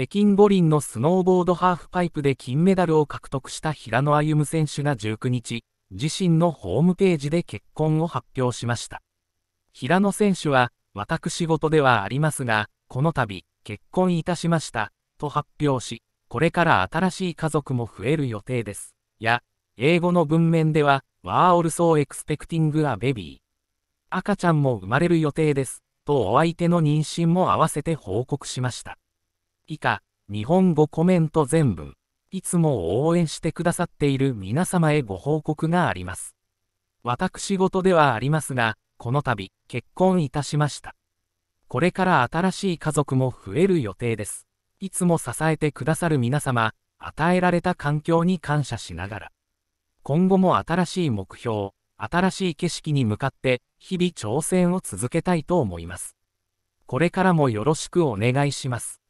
北京五輪のスノーボードハーフパイプで金メダルを獲得した平野歩夢選手が19日、自身のホームページで結婚を発表しました。平野選手は、私事ではありますが、この度、結婚いたしました、と発表し、これから新しい家族も増える予定です。や、英語の文面では、ワーオルソーエクスペクティング b ベビー。赤ちゃんも生まれる予定です、とお相手の妊娠も合わせて報告しました。以下、日本語コメント全文。いつも応援してくださっている皆様へご報告があります。私事ではありますが、この度、結婚いたしました。これから新しい家族も増える予定です。いつも支えてくださる皆様、与えられた環境に感謝しながら、今後も新しい目標、新しい景色に向かって、日々挑戦を続けたいと思います。これからもよろしくお願いします。